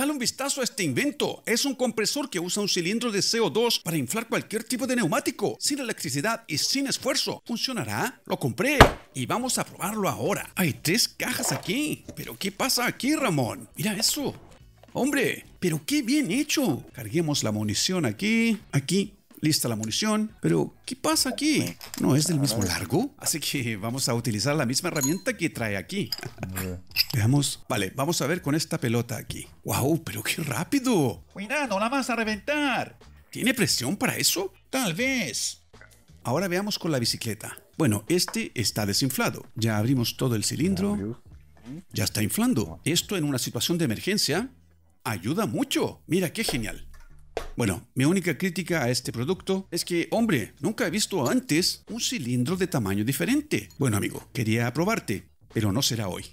Dale un vistazo a este invento. Es un compresor que usa un cilindro de CO2 para inflar cualquier tipo de neumático, sin electricidad y sin esfuerzo. ¿Funcionará? Lo compré y vamos a probarlo ahora. Hay tres cajas aquí. ¿Pero qué pasa aquí, Ramón? Mira eso. Hombre, pero qué bien hecho. Carguemos la munición aquí, aquí lista la munición, pero ¿qué pasa aquí? ¿No es del mismo largo? Así que vamos a utilizar la misma herramienta que trae aquí. Veamos, vale, vamos a ver con esta pelota aquí. ¡Wow! ¡Pero qué rápido! ¡Cuidado, la vas a reventar! ¿Tiene presión para eso? Tal vez. Ahora veamos con la bicicleta. Bueno, este está desinflado. Ya abrimos todo el cilindro. Ya está inflando. Esto en una situación de emergencia ayuda mucho. Mira qué genial. Bueno, mi única crítica a este producto es que, hombre, nunca he visto antes un cilindro de tamaño diferente. Bueno, amigo, quería probarte, pero no será hoy.